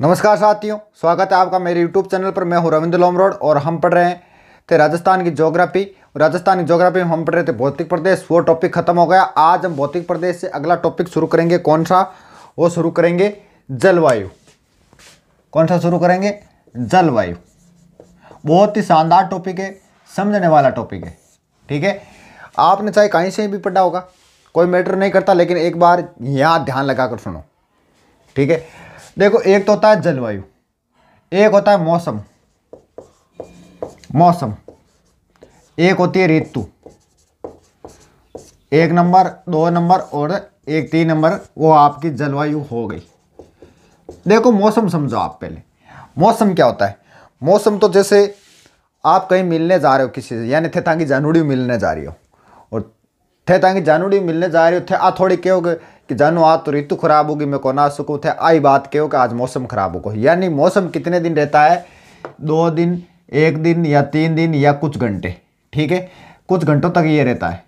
नमस्कार साथियों स्वागत है आपका मेरे यूट्यूब चैनल पर मैं हूँ रविंद्र लोमरोड और हम पढ़ रहे थे राजस्थान की जोग्राफी राजस्थान की जोग्राफी में हम पढ़ रहे थे भौतिक प्रदेश वो टॉपिक खत्म हो गया आज हम भौतिक प्रदेश से अगला टॉपिक शुरू करेंगे कौन सा वो शुरू करेंगे जलवायु कौन सा शुरू करेंगे जलवायु बहुत ही शानदार टॉपिक है समझने वाला टॉपिक है ठीक है आपने चाहे कहीं से भी पढ़ा होगा कोई मैटर नहीं करता लेकिन एक बार यहाँ ध्यान लगा कर सुनो ठीक है देखो एक तो होता है जलवायु एक होता है मौसम मौसम एक होती है ऋतु एक नंबर दो नंबर और एक तीन नंबर वो आपकी जलवायु हो गई देखो मौसम समझो आप पहले मौसम क्या होता है मौसम तो जैसे आप कहीं मिलने जा रहे हो किसी से यानी थे ताकि जानुड़ी मिलने जा रही हो और थे ताकि जानुड़ी मिलने जा रही हो थे आ थोड़ी कहोगे कि आज तो ऋतु खराब होगी मैं कोना ना सकूँ थे आई बात कहो कि आज मौसम खराब होगा यानी मौसम कितने दिन रहता है दो दिन एक दिन या तीन दिन या कुछ घंटे ठीक है कुछ घंटों तक ये रहता है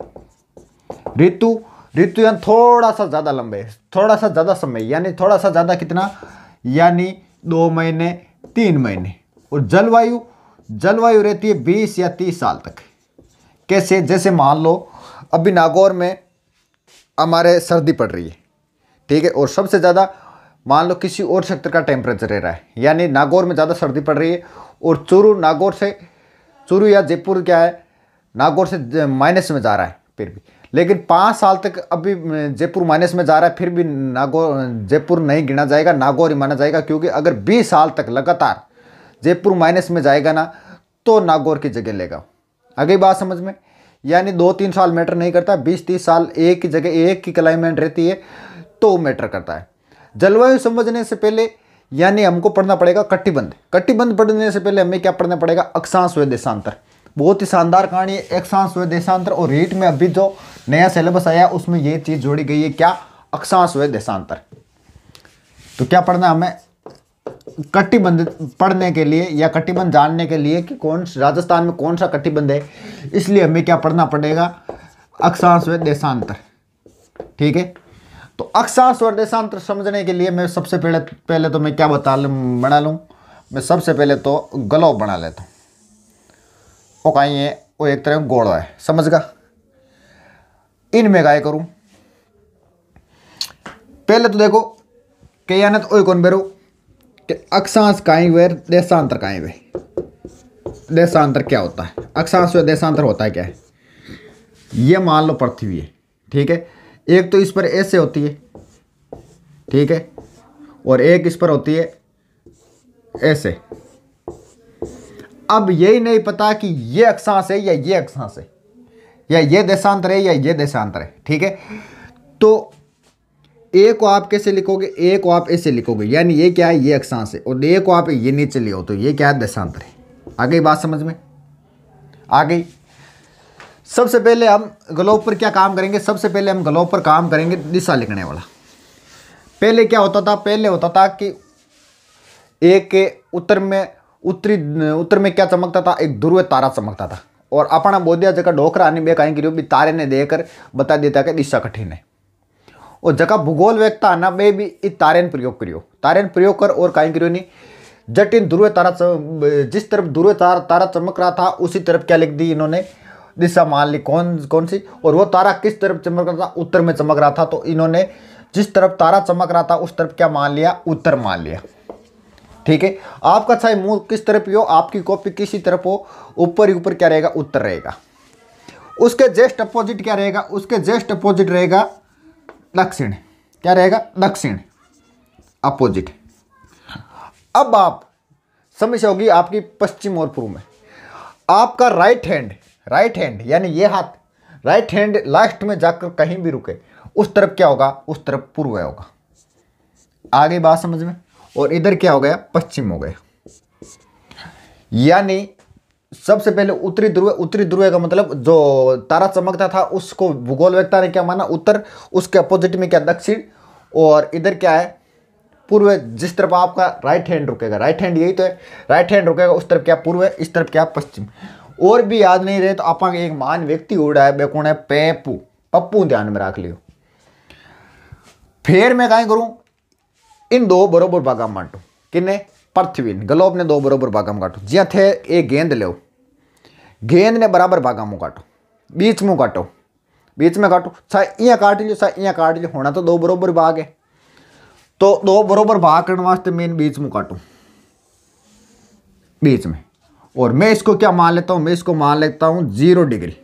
ऋतु ऋतु यानी थोड़ा सा ज़्यादा लंबे थोड़ा सा ज़्यादा समय यानी थोड़ा सा ज़्यादा कितना यानी दो महीने तीन महीने और जलवायु जलवायु रहती है बीस या तीस साल तक कैसे जैसे मान लो अभी नागौर में हमारे सर्दी पड़ रही है ठीक है और सबसे ज़्यादा मान लो किसी और सेक्टर का टेम्परेचर रह रहा है यानी नागौर में ज़्यादा सर्दी पड़ रही है और चूरू नागौर से चूरू या जयपुर क्या है नागौर से माइनस में जा रहा है फिर भी लेकिन पाँच साल तक अभी जयपुर माइनस में जा रहा है फिर भी नागौर जयपुर नहीं गिना जाएगा नागौर ही माना जाएगा क्योंकि अगर बीस साल तक लगातार जयपुर माइनस में जाएगा ना तो नागौर की जगह लेगा अगली बात समझ में यानी दो तीन साल मैटर नहीं करता बीस तीस साल एक जगह एक की क्लाइमेट रहती है तो मैटर करता है जलवायु समझने से पहले यानी हमको पढ़ना पड़ेगा कट्टीबंध कट्टीबंध पढ़ने से पहले हमें क्या पढ़ना पड़ेगा अक्षांश व देशांतर बहुत ही शानदार कहानी है अक्षांश व देशांतर और रीट में अभी जो नया सिलेबस आया उसमें ये चीज़ जोड़ी गई है क्या अक्षांश व देशांतर तो क्या पढ़ना हमें कटिबंध पढ़ने के लिए या कटिबंध जानने के लिए कि कौन राजस्थान में कौन सा कटिबंध है इसलिए हमें क्या पढ़ना पड़ेगा अक्षांश व देशांतर ठीक है तो अक्षांश और देशांतर समझने के लिए मैं सबसे पहले पहले तो मैं क्या बता लूँ बना लूँ मैं सबसे पहले तो गलो बना लेता हूँ वो कहीं है वो एक तरह गोड़ा है समझ गा इन में गाय करूँ पहले तो देखो कई आने तो ओ कौन बेरो अक्षांश काएँ वे देशांतर काएँ वे देशांतर क्या होता है अक्षांश वे देशांतर होता है क्या है ये मान लो पृथ्वी है ठीक है एक तो इस पर ऐसे होती है ठीक है और एक इस पर होती है ऐसे अब यही नहीं पता कि ये अक्षांश है या ये अक्षांश है या ये देशांतर है या ये देशांतर है ठीक है तो ए को आप कैसे लिखोगे ए को आप ऐसे लिखोगे यानी ये क्या है ये अक्षांश है और ए को आप ये नीचे ले हो तो ये क्या है दशांतर है आ गई बात समझ में आ गई सबसे पहले हम ग्लोब पर क्या काम करेंगे सबसे पहले हम ग्लोब पर काम करेंगे दिशा लिखने वाला पहले क्या होता था पहले होता था कि एक के उत्तर में उत्तरी उत्तर में क्या चमकता था एक ध्रुव तारा चमकता था और अपना बोधिया जगह ढोकर आने बे कहीं भी तारे ने देकर बता देता कि दिशा कठिन है और जगह भूगोल वेगता आना मैं भी इ तारेन प्रयोग करियो तारेन प्रयोग कर और काई करियो नहीं जटिन ध्रुव तारा जिस तरफ ध्रुव तारा तारा चमक रहा था उसी तरफ क्या लिख दी इन्होंने दिशा मान ली कौन कौन सी और वो तारा किस तरफ चमक रहा था उत्तर में चमक रहा था तो इन्होंने जिस तरफ तारा चमक रहा था उस तरफ क्या मान लिया उत्तर मान लिया ठीक है आपका चाहे मुंह किस तरफ हो आपकी कॉपी किसी तरफ हो ऊपर ही ऊपर क्या रहेगा उत्तर रहेगा उसके जेस्ट अपोजिट क्या रहेगा उसके जेस्ट अपोजिट रहेगा दक्षिण क्या रहेगा दक्षिण अपोजिट अब आप समझ होगी आपकी पश्चिम और पूर्व में आपका राइट हैंड राइट हैंड यानी ये हाथ राइट हैंड लास्ट में जाकर कहीं भी रुके उस तरफ क्या होगा उस तरफ पूर्व होगा आगे बात समझ में और इधर क्या हो गया पश्चिम हो गया यानी सबसे पहले उत्तरी ध्रुव उत्तरी ध्रुव का मतलब जो तारा चमकता था उसको भूगोल व्यक्ता ने क्या माना उत्तर उसके अपोजिट में क्या दक्षिण और इधर क्या है पूर्व जिस तरफ आपका राइट हैंड रुकेगा राइट हैंड यही तो है राइट हैंड रुकेगा उस तरफ क्या पूर्व इस तरफ क्या पश्चिम और भी याद नहीं रहे तो आप एक महान व्यक्ति उड़ा है बेकुण है पेपू पप्पू ध्यान में रख लियो फिर मैं कहीं करूं इन दो बरोबर भागा मांटू किन्ने पृथ्वीन ग्लोब ने दो बराबर भागा में काटो जहाँ थे ए गेंद लो गेंद ने बराबर भागा में काटो बीच में काटो बीच में काटो सा इं काट लियो सा इं काट लियो होना तो दो बराबर भाग है तो दो बराबर भाग करने वास्ते मैं बीच में काटू बीच में और मैं इसको क्या मान लेता हूँ मैं इसको मान लेता हूँ जीरो डिग्री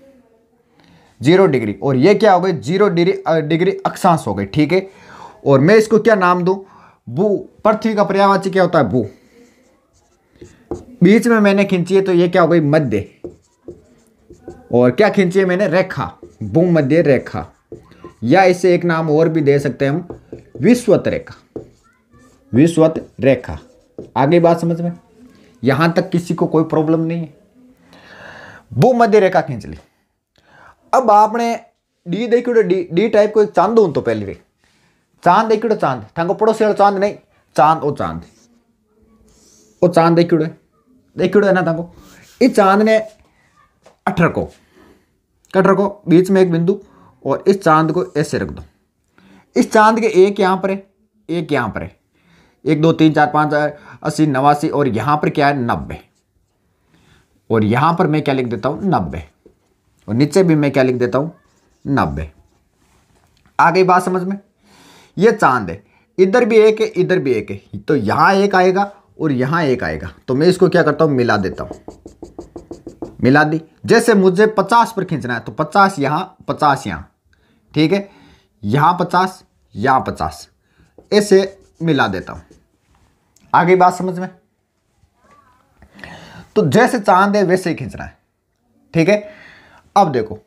जीरो डिग्री और ये क्या हो गई जीरो डिग्री डिग्री अक्षांश हो गई ठीक है और मैं इसको क्या नाम दूँ भू पृथ्वी का पर्यावाची क्या होता है भू बीच में मैंने खींची है तो ये क्या हो गई मध्य और क्या खींची है मैंने रेखा भूमध्य रेखा या इसे एक नाम और भी दे सकते हैं हम विश्वत रेखा विश्वत रेखा आगे बात समझ में यहां तक किसी को कोई प्रॉब्लम नहीं है भूमध्य रेखा खींच ली अब आपने डी देखियो डी डी टाइप को एक चांद हूं तो पहले भी चांद देखियो चांद थांगो पड़ोसी चांद नहीं चांद ओ चांद ओ चांद देखियो देखियो है ना इस चांद ने अठ रखो कट रखो बीच में एक बिंदु और इस चांद को ऐसे रख दो इस चांद के एक यहाँ पर है एक यहाँ पर है एक दो तीन चार पाँच अस्सी नवासी और यहाँ पर क्या है नब्बे और यहाँ पर मैं क्या लिख देता हूँ नब्बे और नीचे भी मैं क्या लिख देता हूँ नब्बे आ गई बात समझ में ये चांद है इधर भी एक है इधर भी एक है तो यहाँ एक आएगा और यहां एक आएगा तो मैं इसको क्या करता हूं मिला देता हूं मिला दी जैसे मुझे पचास पर खींचना है तो पचास यहां पचास यहां ठीक है यहां पचास यहां पचास ऐसे मिला देता हूं आगे बात समझ में तो जैसे चांद है वैसे ही खींचना है ठीक है अब देखो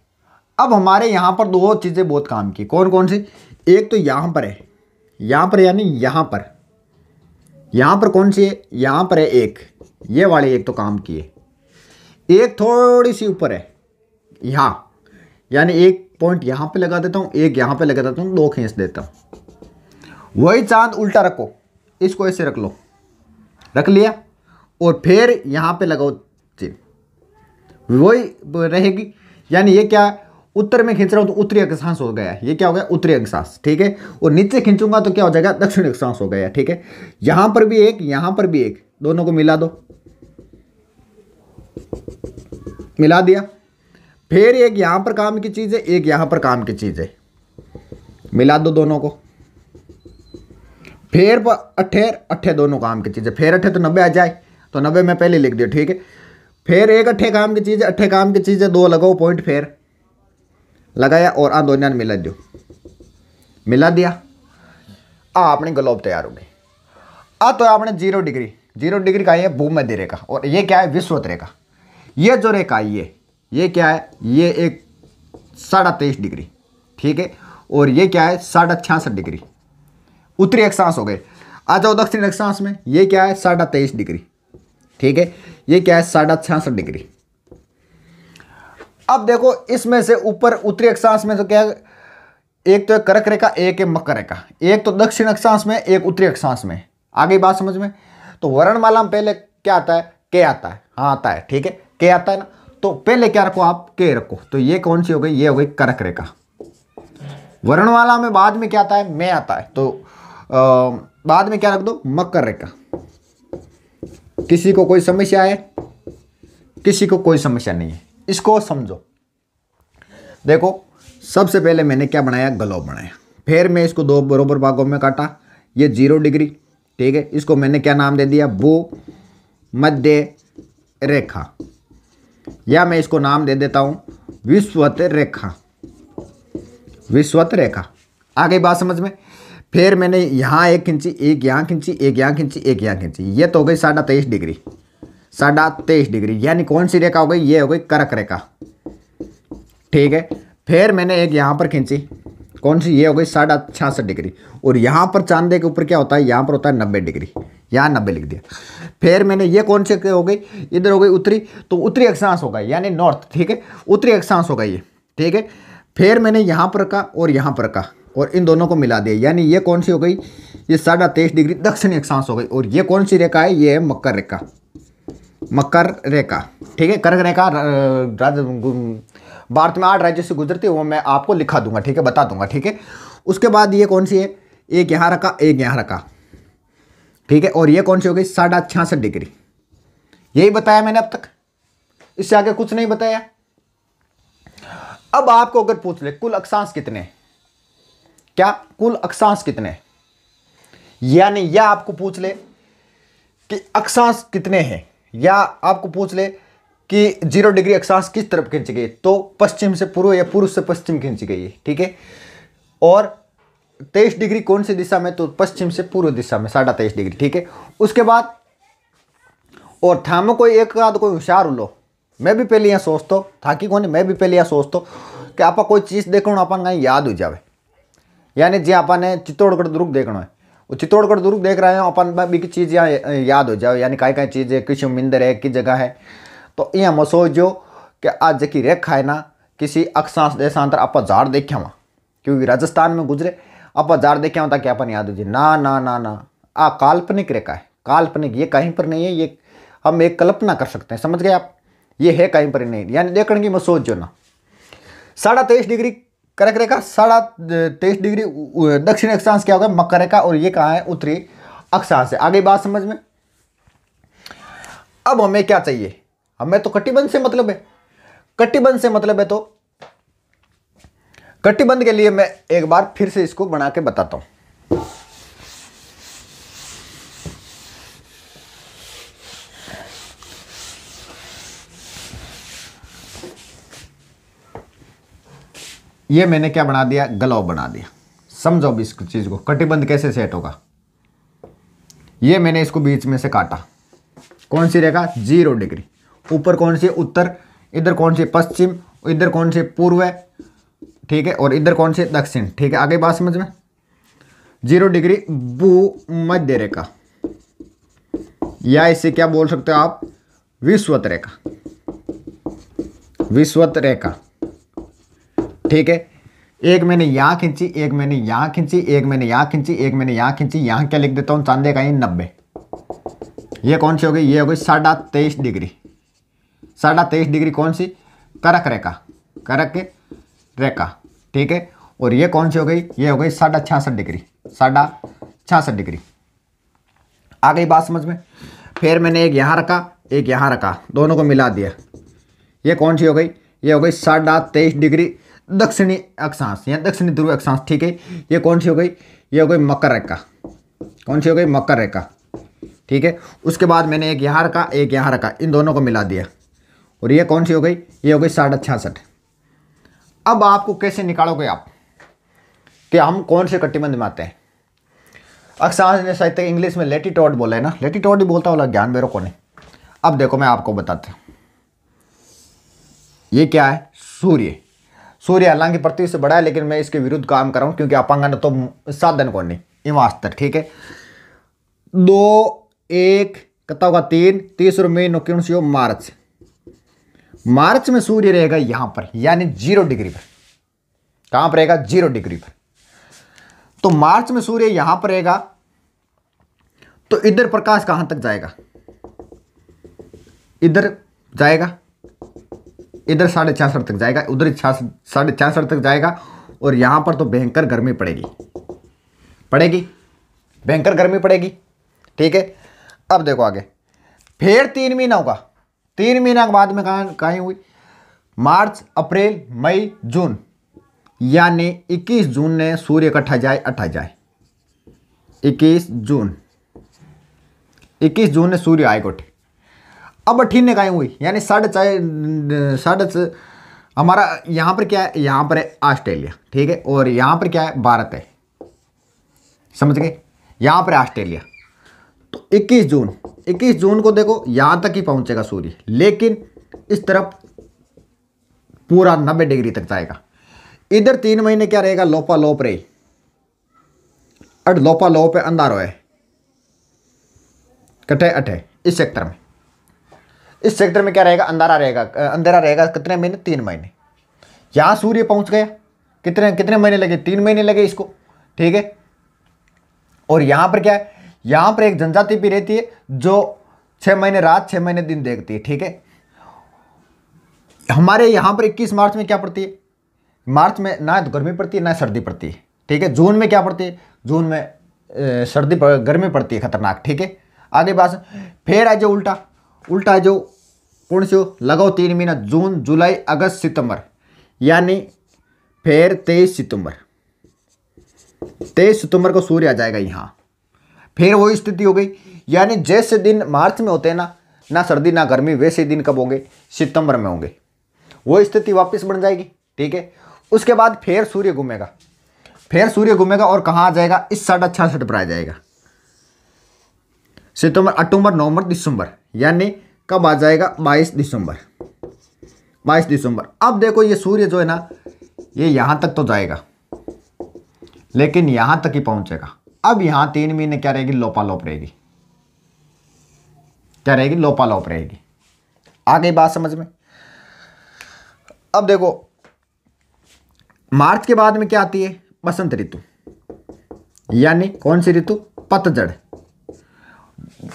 अब हमारे यहां पर दो चीज़ें बहुत काम की कौन कौन सी एक तो यहां पर है यहां पर यानी यहां पर यहाँ पर कौन सी है यहाँ पर है एक ये वाले एक तो काम किए एक थोड़ी सी ऊपर है यहाँ यानी एक पॉइंट यहाँ पे लगा देता हूँ एक यहाँ पे लगा देता हूँ दो खींच देता हूँ वही चांद उल्टा रखो इसको ऐसे रख लो रख लिया और फिर यहाँ पे लगाओ चीन वही रहेगी यानी ये क्या है उत्तर में खींच रहा हूं तो उत्तरी अक्षांश हो गया ये क्या हो गया उत्तरी अक्षांश ठीक है और नीचे खींचूंगा तो क्या हो जाएगा दक्षिण अक्षांश हो गया ठीक है यहां पर भी एक यहां पर भी एक दोनों को मिला दो मिला दिया फिर एक यहां पर काम की चीज है एक यहां पर काम की चीज है मिला दो दोनों को फिर अठेर अठे दोनों काम की चीजें फिर अठे तो नब्बे आ जाए तो नब्बे में पहले लिख दिया ठीक है फिर एक अट्ठे काम की चीज अट्ठे काम की चीज है दो लगाओ पॉइंट फेर लगाया और आ दोनों मिला दो मिला दिया आ अपने ग्लोब तैयार हो गए आ तो आपने जीरो डिग्री जीरो डिग्री का ये भूमध्य रेखा और ये क्या है विश्वत रेखा ये जो रेखा है ये ये क्या है ये एक साढ़ा तेईस डिग्री ठीक है और ये क्या है साढ़ा छियासठ डिग्री उत्तरी अक्षांश हो गए आ जाओ दक्षिण अक्षांश में ये क्या है साढ़ा तेईस डिग्री ठीक है ये क्या है साढ़ा छियासठ डिग्री अब देखो इसमें से ऊपर उत्तरी अक्षांश में तो क्या एक तो है करक रेखा एक है मकर रेखा एक तो दक्षिण अक्षांश में एक उत्तरी अक्षांश में आगे बात समझ में तो वर्णमाला में पहले क्या आता है के आता है हाँ आता है ठीक है के आता है ना तो पहले क्या रखो आप के रखो तो ये कौन सी हो गई ये हो गई करक रेखा वर्णमाला में बाद में क्या आता है मैं आता है तो आ, बाद में क्या रख दो मकर रेखा किसी को कोई समस्या है किसी को कोई समस्या नहीं है इसको समझो देखो सबसे पहले मैंने क्या बनाया ग्लोब बनाया फिर मैं इसको दो बरोबर भागों में काटा ये जीरो डिग्री ठीक है इसको मैंने क्या नाम दे दिया भू मध्य रेखा या मैं इसको नाम दे देता हूं विश्वत रेखा विश्वत रेखा आ गई बात समझ में फिर मैंने यहां एक खींची एक यहां खींची एक यहां खींची एक यहां खींची ये तो हो गई साढ़ा तेईस डिग्री साढ़ा तेईस डिग्री यानी कौन सी रेखा हो गई ये हो गई करक रेखा ठीक है फिर मैंने एक यहाँ पर खींची कौन सी ये हो गई साढ़ा छियासठ डिग्री और यहाँ पर चांदे के ऊपर क्या होता है यहाँ पर होता है नब्बे डिग्री यहाँ नब्बे लिख दिया फिर मैंने ये कौन सी हो गई इधर हो गई उत्तरी तो उत्तरी अक्षांश होगा यानी नॉर्थ ठीक है उत्तरी अक्षांश होगा ये ठीक है फिर मैंने यहाँ पर का और यहाँ पर का और इन दोनों को मिला दिया यानी ये कौन सी हो गई ये साढ़ा तेईस डिग्री दक्षिणी अक्षांश हो गई और ये कौन सी रेखा है ये है मकर रेखा मकर रेखा ठीक है कर्क रेखा भारत में आठ राज्यों से गुजरती है वो मैं आपको लिखा दूंगा ठीक है बता दूंगा ठीक है उसके बाद ये कौन सी है एक यहाँ रखा एक यहाँ रखा ठीक है और ये कौन सी हो गई साढ़ा छियासठ डिग्री यही बताया मैंने अब तक इससे आगे कुछ नहीं बताया अब आपको अगर पूछ ले कुल अक्षांश कितने क्या कुल अक्षांश कितने यानी यह या आपको पूछ ले कि अक्षांश कितने हैं या आपको पूछ ले कि जीरो डिग्री अक्षांश किस तरफ खींची गई तो पश्चिम से पूर्व या पूर्व से पश्चिम खींची गई है ठीक है और तेईस डिग्री कौन सी दिशा में तो पश्चिम से पूर्व दिशा में साढ़ा तेईस डिग्री ठीक है उसके बाद और था मैं कोई एक आध कोई होशियार लो मैं भी पहले यहाँ सोचता हूँ था कि कौन मैं भी पहले यहाँ सोचता हूँ कि आप कोई चीज़ देखो आप याद हो जाए यानी जी आपने चित्तौड़गढ़ दुर्ग देखना है वो चित्तौड़गढ़ दुर्ग देख रहे हैं अपन भी की चीज़ यहाँ याद हो जाओ यानी कई कई चीज़ें किस मंदिर है किस जगह है तो यहाँ मैं जो कि आज जी रेखा है ना किसी अक्षांश देशांतर आप जार देखे वहाँ क्योंकि राजस्थान में गुजरे आप जार देखे वहाँ ताकि अपन याद हो जाए ना ना ना ना आ काल्पनिक रेखा है काल्पनिक ये कहीं पर नहीं है ये हम एक कल्पना कर सकते हैं समझ गए आप ये है कहीं पर नहीं यानी देखने की मैं सोच जो ना साढ़ा तेईस डिग्री कर्क रेखा साढ़ा तेईस डिग्री दक्षिण अक्षांश क्या होगा मकर रेखा और ये कहाँ है उत्तरी अक्षांश है आगे बात समझ में अब हमें क्या चाहिए हमें तो कटिबंध से मतलब है कटिबंध से मतलब है तो कटिबंध के लिए मैं एक बार फिर से इसको बना के बताता हूं ये मैंने क्या बना दिया गलाव बना दिया समझो अब इस चीज़ को कटिबंध कैसे सेट होगा ये मैंने इसको बीच में से काटा कौन सी रेखा जीरो डिग्री ऊपर कौन सी उत्तर इधर कौन सी पश्चिम इधर कौन सी पूर्व है ठीक है और इधर कौन सी दक्षिण ठीक है आगे बात समझ में जीरो डिग्री भू मध्य रेखा या इसे क्या बोल सकते हो आप विश्वत रेखा विश्वत रेखा ठीक है एक मैंने यहाँ खींची एक मैंने यहाँ खींची एक मैंने यहाँ खींची एक मैंने यहाँ खींची यहाँ क्या लिख देता हूँ चांदे का ही नब्बे ये कौन सी हो गई ये हो गई साढ़ा तेईस डिग्री साढ़ा तेईस डिग्री कौन सी करक रेखा करक रेखा ठीक है और ये कौन सी हो गई ये हो गई साढ़ा छियासठ डिग्री साढ़ा छियासठ डिग्री आ गई बात समझ में फिर मैंने एक यहाँ रखा एक यहाँ रखा दोनों को मिला दिया ये कौन सी हो गई ये हो गई साढ़ा तेईस डिग्री दक्षिणी अक्षांश या दक्षिणी ध्रुव अक्षांश ठीक है ये कौन सी हो गई ये हो गई मकर रेखा कौन सी हो गई मकर रेखा ठीक है उसके बाद मैंने एक यहाँ रखा एक यहाँ रखा इन दोनों को मिला दिया और ये कौन सी हो गई ये हो गई साढ़े छियासठ अब आपको कैसे निकालोगे आप कि हम कौन से कट्टीबंध में आते हैं अक्षांश ने साहित्य इंग्लिश में लेटीटॉड बोला है ना लेटीटॉड ही बोलता वाला ज्ञान मेरे को नहीं अब देखो मैं आपको बताता हूँ ये क्या है सूर्य सूर्य हालांकि पृथ्वी से बड़ा है लेकिन मैं इसके विरुद्ध काम कर रहा हूँ क्योंकि अपांगन तो साधन को नहीं वास्तव ठीक है दो एक कत्ता होगा तीन तीसरे मई नुकिण से मार्च मार्च में सूर्य रहेगा यहां पर यानी जीरो डिग्री पर कहां पर रहेगा जीरो डिग्री पर तो मार्च में सूर्य यहां पर रहेगा तो इधर प्रकाश कहां तक जाएगा इधर जाएगा इधर साढ़े छियासठ तक जाएगा उधर साढ़े छियासठ तक जाएगा और यहाँ पर तो भयंकर गर्मी पड़ेगी पड़ेगी भयंकर गर्मी पड़ेगी ठीक है अब देखो आगे फिर तीन महीना होगा तीन महीना के बाद में कहा कहीं हुई मार्च अप्रैल मई जून यानी 21 जून ने सूर्य का जाए अट्ठा जाए 21 जून 21 जून ने सूर्य आए गोठे अब अठीन निकाय हुई यानी साढ़े चाय साढ़े हमारा यहाँ पर क्या है यहाँ पर है ऑस्ट्रेलिया ठीक है और यहाँ पर क्या है भारत है समझ गए यहाँ पर ऑस्ट्रेलिया तो 21 जून 21 जून को देखो यहाँ तक ही पहुँचेगा सूर्य लेकिन इस तरफ पूरा नब्बे डिग्री तक जाएगा इधर तीन महीने क्या रहेगा लोपा लोप रही अट लोपा लोप है अंधारो है कटे अठे इस सेक्टर में इस सेक्टर में क्या रहेगा अंधारा रहेगा अंधेरा रहेगा कितने महीने तीन महीने यहाँ सूर्य पहुँच गया कितने कितने महीने लगे तीन महीने लगे इसको ठीक है और यहाँ पर क्या है यहाँ पर एक जनजाति भी रहती है जो छः महीने रात छः महीने दिन देखती है ठीक है हमारे यहाँ पर 21 मार्च में क्या पड़ती है मार्च में ना तो गर्मी पड़ती है ना सर्दी पड़ती है ठीक है जून में क्या पड़ती है जून में सर्दी गर्मी पड़ती है खतरनाक ठीक है आगे बात फिर आ जाए उल्टा उल्टा जो कौन से लगाओ तीन महीना जून जुलाई अगस्त सितंबर यानी फिर तेईस सितंबर तेईस सितंबर को सूर्य आ जाएगा यहाँ फिर वही स्थिति हो गई यानी जैसे दिन मार्च में होते हैं ना ना सर्दी ना गर्मी वैसे दिन कब होंगे सितंबर में होंगे वो स्थिति वापस बन जाएगी ठीक है उसके बाद फिर सूर्य घूमेगा फिर सूर्य घूमेगा और कहाँ आ जाएगा इस अच्छा छियासठ पर आ जाएगा सितंबर अक्टूबर नवंबर दिसंबर यानी कब आ जाएगा बाईस दिसंबर बाईस दिसंबर अब देखो ये सूर्य जो है ना ये यहाँ तक तो जाएगा लेकिन यहाँ तक ही पहुँचेगा अब यहाँ तीन महीने क्या रहेगी लोपालोप रहेगी क्या रहेगी लोपालोप रहेगी आ गई बात समझ में अब देखो मार्च के बाद में क्या आती है बसंत ऋतु यानी कौन सी ऋतु पतझड़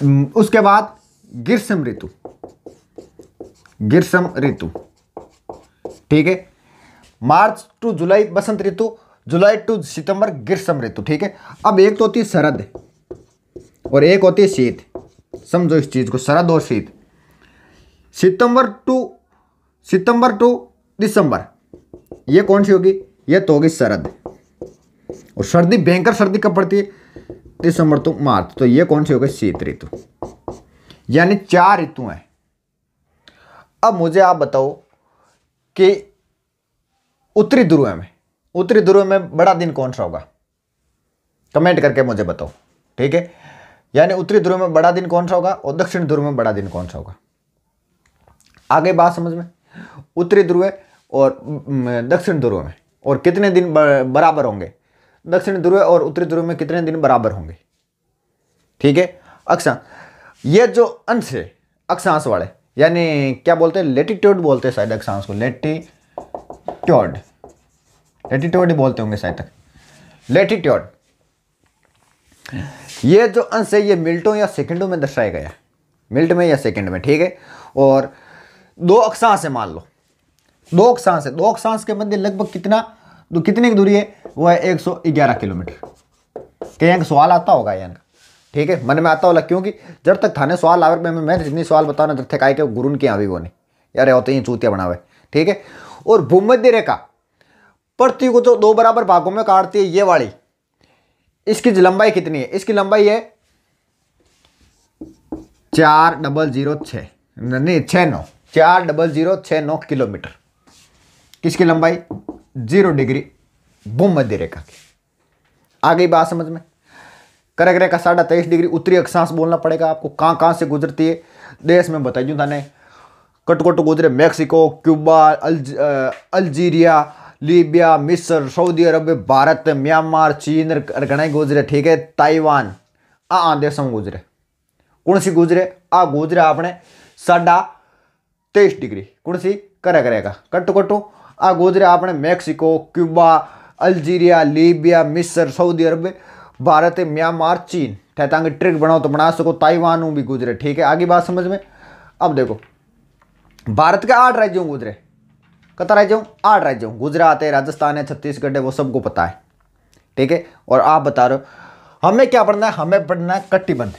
हम्म, उसके बाद ग्रीष्म ऋतु ग्रीष्म ऋतु ठीक है March two July Basant Ritu July to सितंबर ग्रीष्म ऋतु ठीक है अब एक तो होती है शरद और एक होती है शीत समझो इस चीज़ को शरद और शीत सितंबर टू सितंबर टू दिसंबर ये कौन सी होगी ये तो होगी शरद और सर्दी भयंकर सर्दी कब पड़ती है दिसंबर तो मार्च तो ये कौन सी हो गई शीत ऋतु यानी चार ऋतु हैं अब मुझे आप बताओ कि उत्तरी ध्रुव में उत्तरी ध्रुव में बड़ा दिन कौन सा होगा कमेंट करके मुझे बताओ ठीक है यानी उत्तरी ध्रुव में बड़ा दिन कौन सा होगा और दक्षिण ध्रुव में बड़ा दिन कौन सा होगा आगे बात समझ में उत्तरी ध्रुव और दक्षिण ध्रुव में और कितने दिन बराबर होंगे दक्षिण ध्रुव और उत्तरी ध्रुव में कितने दिन बराबर होंगे ठीक है अक्षांश ये जो अंश है अक्षांश वाले यानी क्या बोलते हैं लेटिट्यूड बोलते हैं शायद अक्षांश को लेटिट्यूड लेटिट्यूड ही बोलते होंगे शायद तक लेटिट्यूड ये जो अंश है ये मिल्टों या सेकंडों में दर्शाया गया मिल्ट में या सेकंड में ठीक है और दो अक्षांश है मान लो दो अक्षांश है दो अक्षांश के मध्य लगभग कितना तो कितनी की दूरी है वो है 111 किलोमीटर के अंक सवाल आता होगा यहाँ अंक ठीक है मन में आता होगा क्योंकि जब तक थाने सवाल आवर में मैं जितनी सवाल बताओ ना जब तक आए के गुरुन के यहाँ भी वो नहीं यार होते तो ही चूतिया बना हुए ठीक है और भूमध्य रेखा पृथ्वी को जो तो दो बराबर भागों में काटती है ये वाली इसकी लंबाई कितनी है इसकी लंबाई है चार डबल जीरो छ नहीं छ नौ चार डबल जीरो छ नौ किलोमीटर किसकी लंबाई जीरो डिग्री भूमध्य रेखा की आ गई बात समझ में करक रेखा साढ़ा तेईस डिग्री उत्तरी अक्षांश बोलना पड़ेगा आपको कहाँ कहाँ से गुजरती है देश में बताई दूँ थाने कटकोट गुजरे मैक्सिको क्यूबा अल्ज, अल्जीरिया लीबिया मिस्र सऊदी अरब भारत म्यांमार चीन घना गुजरे ठीक है ताइवान आ आ देशों गुजरे कौन सी गुजरे आ गुजरे आपने साढ़ा तेईस डिग्री कौन सी करक रेखा कटकोटू આ ગોદરે આપણે क्यूबा अल्जीरिया लीबिया લિબિયા सऊदी अरब भारत म्यांमार चीन कहता ट्रिक बनाओ तो बना सको ताइवान भी गुजरे ठीक है आगे बात समझ में अब देखो भारत के आठ राज्यों गुजरे कता राज्यों आठ राज्यों गुजरात है राजस्थान है छत्तीसगढ़ है वो सबको पता है ठीक है और आप बता रहे हो हमें क्या पढ़ना है हमें पढ़ना है कट्टीबंध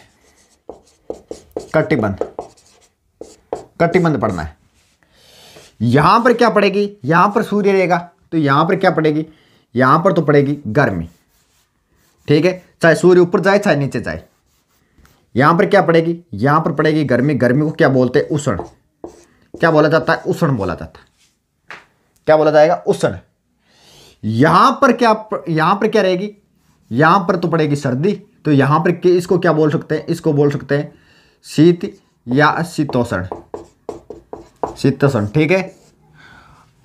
कट्टीबंध कट्टीबंध पढ़ना है यहां पर क्या पड़ेगी यहां पर सूर्य रहेगा तो यहां पर क्या पड़ेगी यहां पर तो पड़ेगी गर्मी ठीक है चाहे सूर्य ऊपर जाए चाहे नीचे जाए यहां पर क्या पड़ेगी यहां पर पड़ेगी गर्मी गर्मी को क्या बोलते हैं उष्ण क्या बोला जाता है उष्ण बोला जाता है क्या बोला जाएगा उष्ण यहां पर क्या यहां पर क्या रहेगी यहां पर तो पड़ेगी सर्दी तो यहां पर इसको क्या बोल सकते हैं इसको बोल सकते हैं शीत या शीतोषण शीतोषण ठीक है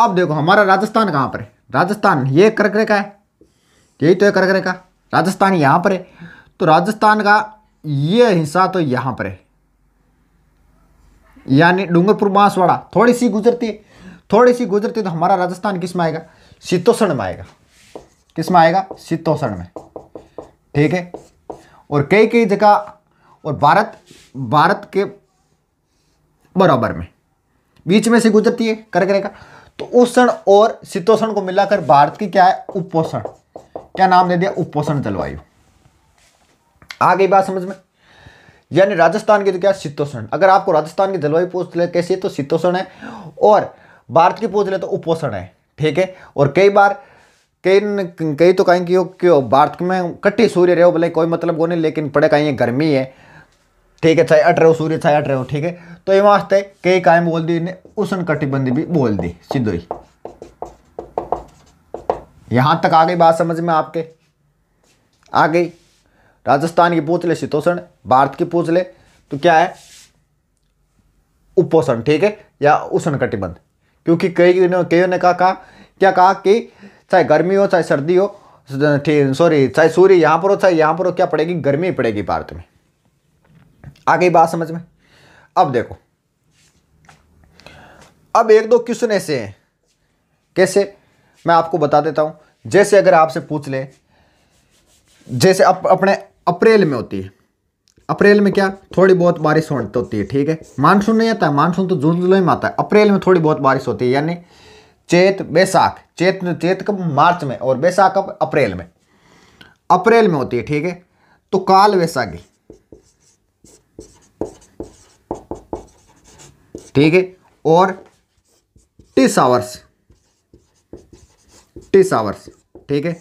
अब देखो हमारा राजस्थान कहाँ पर है राजस्थान ये कर्क रेखा है यही तो है कर्क रेखा राजस्थान यहाँ पर है तो राजस्थान का ये हिस्सा तो यहाँ पर है यानी डूंगरपुर बांसवाड़ा थोड़ी सी गुजरती है थोड़ी सी गुजरती है तो हमारा राजस्थान किस में आएगा शीतोषण में आएगा किस में आएगा शीतोषण में ठीक है और कई कई जगह और भारत भारत के बराबर में बीच में से गुजरती है कर करेगा तो उष्ण और शीतोषण को मिलाकर भारत की क्या है उपोषण क्या नाम दे दिया उपोषण जलवायु आ गई बात समझ में यानी राजस्थान की तो क्या शीतोषण अगर आपको राजस्थान की जलवायु पूछ ले कैसी है तो शीतोषण है और भारत की पूछ ले तो उपोषण है ठीक है और कई बार कई कई तो कहीं क्यों क्यों भारत में कट्टी सूर्य रहे हो भले कोई मतलब को नहीं लेकिन पड़े कहीं गर्मी है ठीक है चाहे अठ रहे हो सूर्य चाहे अठ रहे हो ठीक है तो ये वास्ते कई कायम बोल दी ने उष्ण कटिबंधी भी बोल दी सिद्धो ही यहां तक आ गई बात समझ में आपके आ गई राजस्थान की पूछ ले शीतोषण भारत की पूछ ले तो क्या है उपोषण ठीक है या उष्ण कटिबंध क्योंकि कई कई ने कहा, कहा क्या कहा कि चाहे गर्मी हो चाहे सर्दी हो ठीक सॉरी चाहे सूर्य यहां पर हो चाहे यहां पर हो क्या पड़ेगी गर्मी पड़ेगी भारत में आ गई बात समझ में अब देखो अब एक दो क्वेश्चन ऐसे हैं कैसे मैं आपको बता देता हूं जैसे अगर आपसे पूछ ले जैसे अप, अपने अप्रैल में होती है अप्रैल में क्या थोड़ी बहुत बारिश होती है ठीक है मानसून नहीं आता मानसून तो जून जुलाई में आता है अप्रैल में थोड़ी बहुत बारिश होती है यानी चेत बैसाख चेत चेत कब मार्च में और बैसाख कब अप्रैल में अप्रैल में होती है ठीक है तो काल वैसाखी ठीक है और टिस आवर्स टिस आवर्स ठीक है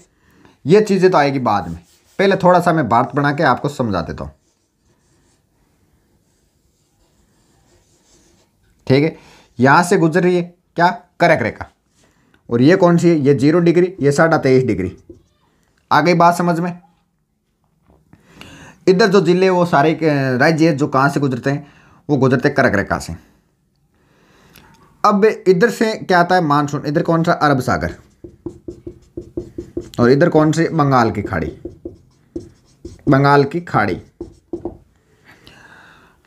ये चीज़ें तो आएगी बाद में पहले थोड़ा सा मैं भारत बना के आपको समझा देता हूं ठीक है यहां से गुजर रही है क्या करक रेखा और ये कौन सी है ये जीरो डिग्री ये साढ़ा तेईस डिग्री आ गई बात समझ में इधर जो जिले वो सारे राज्य जो कहां से गुजरते हैं वो गुजरते करक रेखा से अब इधर से क्या आता है मानसून इधर कौन सा अरब सागर और इधर कौन सी बंगाल की खाड़ी बंगाल की खाड़ी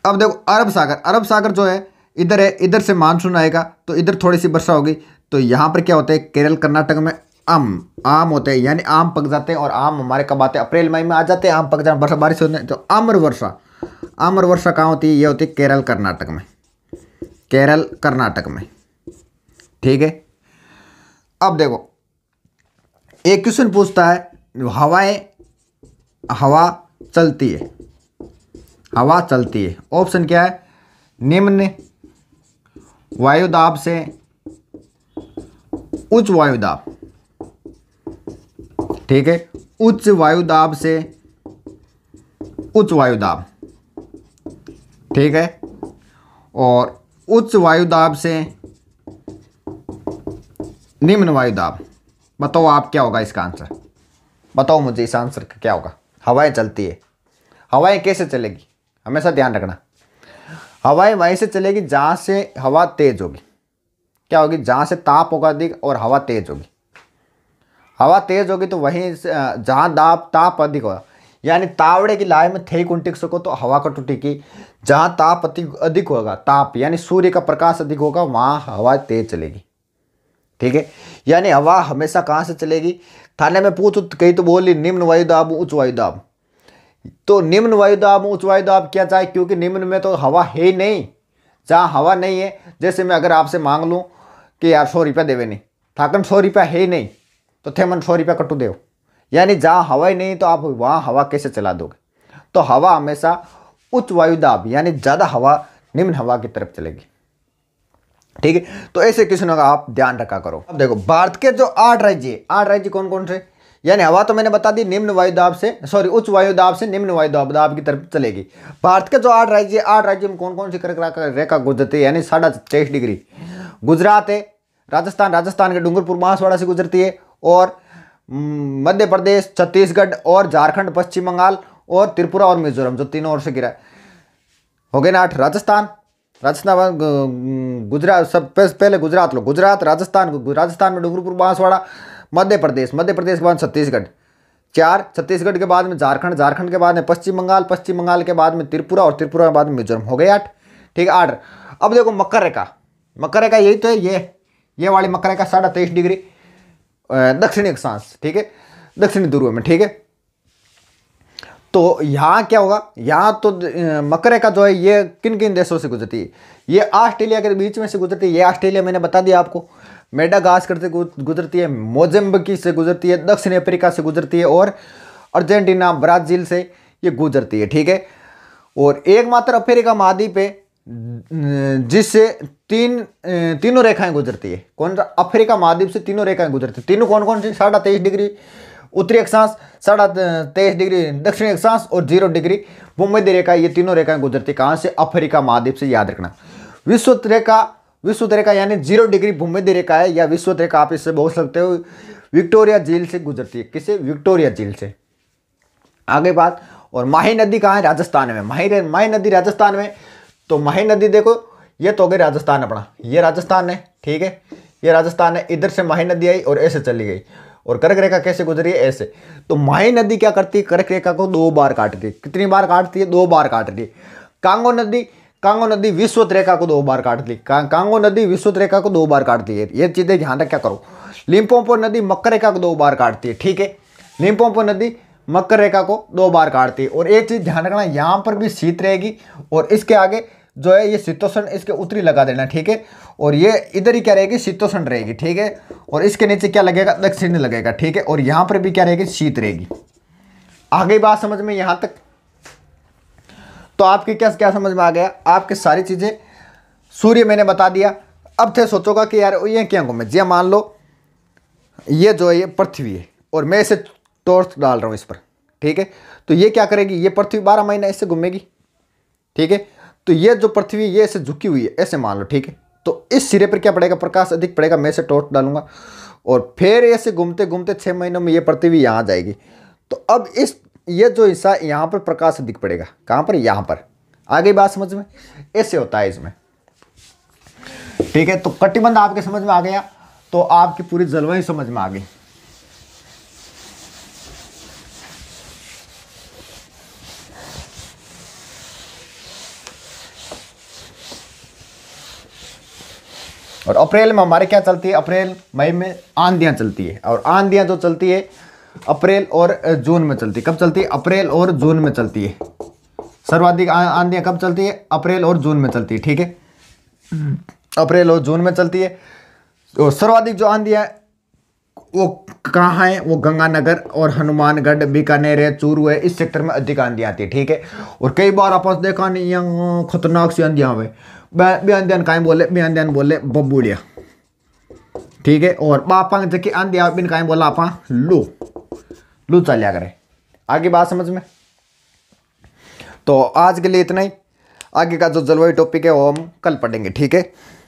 अब देखो अरब सागर अरब सागर जो है इधर है इधर से मानसून आएगा तो इधर थोड़ी सी वर्षा होगी तो यहां पर क्या होता है केरल कर्नाटक में आम आम होते हैं यानी आम पक जाते हैं और आम हमारे कब आते हैं अप्रैल मई में आ जाते हैं आम पक जाते वर्षा बारिश होते हैं तो अमर वर्षा आम्र वर्षा कहाँ होती है ये होती है केरल कर्नाटक में केरल कर्नाटक में ठीक है अब देखो एक क्वेश्चन पूछता है हवाएं हवा चलती है हवा चलती है ऑप्शन क्या है निम्न वायुदाब से उच्च वायुदाब ठीक है उच्च वायुदाब से उच्च वायुदाब ठीक है और उच्च वायुदाब से निम्न वायुदाब बताओ आप क्या होगा इसका आंसर बताओ मुझे इस आंसर का क्या होगा हवाएं चलती है हवाएं कैसे चलेगी हमेशा ध्यान रखना हवाएं वहीं से चलेगी जहाँ से हवा तेज होगी क्या होगी जहाँ से ताप होगा अधिक और हवा तेज होगी हवा तेज होगी तो वहीं जहाँ दाप ताप अधिक होगा यानी तावड़े की लाई में थे कुंटिक सको तो हवा कटुटी की जहाँ ताप अति अधिक होगा ताप यानी सूर्य का प्रकाश अधिक होगा वहाँ हवा तेज चलेगी ठीक है यानी हवा हमेशा कहाँ से चलेगी थाने में पूछ कहीं तो बोली निम्न वायु दाब उच्च वायु दाब तो निम्न वायु दाब उच्च वायु दाब क्या चाहे क्योंकि निम्न में तो हवा है ही नहीं जहाँ हवा नहीं है जैसे मैं अगर आपसे मांग लूँ कि यार सौ रुपया देवे नहीं थाकन सौ रुपया है ही नहीं तो थे मन सौ रुपया कटू देव यानी जहाँ हवा ही नहीं तो आप वहाँ हवा कैसे चला दोगे तो हवा हमेशा उच्च वायुदाब यानी ज़्यादा हवा निम्न हवा की तरफ चलेगी ठीक है तो ऐसे क्वेश्चनों का आप ध्यान रखा करो अब देखो भारत के जो आठ राज्य आठ राज्य कौन कौन से यानी हवा तो मैंने बता दी निम्न वायुदाब से सॉरी उच्च वायुदाब से निम्न वायुदाब की तरफ चलेगी भारत के जो आठ राज्य आठ राज्य में कौन कौन सी रेखा गुजरती है यानी साढ़ा तेईस डिग्री गुजरात है राजस्थान राजस्थान के डूंगरपुर महासवाड़ा से गुजरती है और हम्म, मध्य प्रदेश छत्तीसगढ़ और झारखंड पश्चिम बंगाल और त्रिपुरा और मिजोरम जो तीनों ओर से गिरा है हो गए ना आठ राजस्थान राजस्थान गुजरात सब पहले गुजरात लो गुजरात राजस्थान राजस्थान में डूंगरपुर बांसवाड़ा मध्य प्रदेश मध्य प्रदेश के बाद छत्तीसगढ़ चार छत्तीसगढ़ के बाद में झारखंड झारखंड के बाद में पश्चिम बंगाल पश्चिम बंगाल के बाद में त्रिपुरा और त्रिपुरा के बाद में मिजोरम हो गए आठ ठीक है आठ अब देखो मकर रेखा मकर रेखा यही तो है ये ये वाली मकर रेखा साढ़े तेईस डिग्री दक्षिणी अक्षांश ठीक है दक्षिणी ध्रुव में ठीक है तो यहाँ क्या होगा यहाँ तो मकर का जो है ये किन किन देशों से गुजरती है ये ऑस्ट्रेलिया के बीच में से गुजरती है ये ऑस्ट्रेलिया मैंने बता दिया आपको मेडागास्कर से गुजरती है मोजम्बकी से गुजरती है दक्षिण अफ्रीका से गुजरती है और अर्जेंटीना ब्राज़ील से ये गुजरती है ठीक है और एकमात्र अफ्रीका महाद्वीप है जिससे तीन तीनों रेखाएं गुजरती है कौन सा अफ्रीका महाद्वीप से तीनों रेखाएं गुजरती है तीनों कौन कौन सी साढ़ा तेईस डिग्री उत्तरी अक्षांश साढ़ा तेईस डिग्री दक्षिणी अक्षांश और जीरो डिग्री भूमध्य रेखा ये तीनों रेखाएं गुजरती कहाँ से अफ्रीका महाद्वीप से याद रखना विश्व रेखा विश्व रेखा यानी जीरो डिग्री भूमध्य रेखा है या विश्व रेखा आप इससे बोल सकते हो विक्टोरिया झील से गुजरती है किसे विक्टोरिया झील से आगे बात और माही नदी कहाँ है राजस्थान में माही माही नदी राजस्थान में तो माही नदी देखो ये तो गई राजस्थान अपना ये राजस्थान है ठीक है ये राजस्थान है इधर से माही नदी आई और ऐसे चली गई और कर्क रेखा कैसे गुजरी है ऐसे तो माही नदी क्या करती है कर्क रेखा को दो बार काटती है कितनी बार काटती है दो बार काटती कांगो नदी कांगो नदी विश्वत रेखा को दो बार काटती का, कांगो नदी विश्वत रेखा को दो बार काटती है ये चीज़ें ध्यान रख क्या करो लिम्पोपो नदी मकर रेखा को दो बार काटती है ठीक है लिम्पोपो नदी मकर रेखा को दो बार काटती है और एक चीज़ ध्यान रखना यहाँ पर भी शीत रहेगी और इसके आगे जो है ये शीतोषण इसके उत्तरी लगा देना ठीक है और ये इधर ही क्या रहेगी शीतोषण रहेगी ठीक है और इसके नीचे क्या लगेगा दक्षिण लगेगा ठीक है और यहाँ पर भी क्या रहेगी शीत रहेगी आ गई बात समझ में यहाँ तक तो आपके क्या क्या समझ में आ गया आपके सारी चीज़ें सूर्य मैंने बता दिया अब थे सोचोगा कि यार ये क्या घूमे जी हाँ, मान लो ये जो है ये पृथ्वी है और मैं इसे टॉर्च डाल रहा हूँ इस पर ठीक है तो ये क्या करेगी ये पृथ्वी बारह महीना इससे घूमेगी ठीक है तो ये जो पृथ्वी ये ऐसे झुकी हुई है ऐसे मान लो ठीक है तो इस सिरे पर क्या पड़ेगा प्रकाश अधिक पड़ेगा मैं इसे टोट डालूंगा और फिर ऐसे घूमते घूमते छः महीनों में ये पृथ्वी यहाँ जाएगी तो अब इस ये जो हिस्सा यहाँ पर प्रकाश अधिक पड़ेगा कहाँ पर यहाँ पर आ गई बात समझ में ऐसे होता है इसमें ठीक है तो कटिबंध आपके समझ में आ गया तो आपकी पूरी जलवायु समझ में आ गई और अप्रैल में हमारे क्या चलती है अप्रैल मई में आंधियाँ चलती है और आंधियाँ जो चलती है अप्रैल और जून में चलती है कब चलती है अप्रैल और जून में चलती है सर्वाधिक आंधियाँ कब चलती है अप्रैल और जून में चलती है ठीक है अप्रैल और जून में चलती है तो सर्वाधिक जो आंधियाँ वो कहाँ हैं वो गंगानगर और हनुमानगढ़ बीकानेर है चूरू है इस सेक्टर में अधिक आंधियाँ आती है ठीक है और कई बार आपस देखा नहीं यहाँ खतरनाक सी आंधियाँ हुए बेहन दयान बोले बेहन दयान बोले बम्बूडिया ठीक है और बापा जबकि आंधी आप बिन कायम बोला आपा लू लू चलिया करे आगे बात समझ में तो आज के लिए इतना ही आगे का जो जलवायु टॉपिक है वो हम कल पढ़ेंगे ठीक है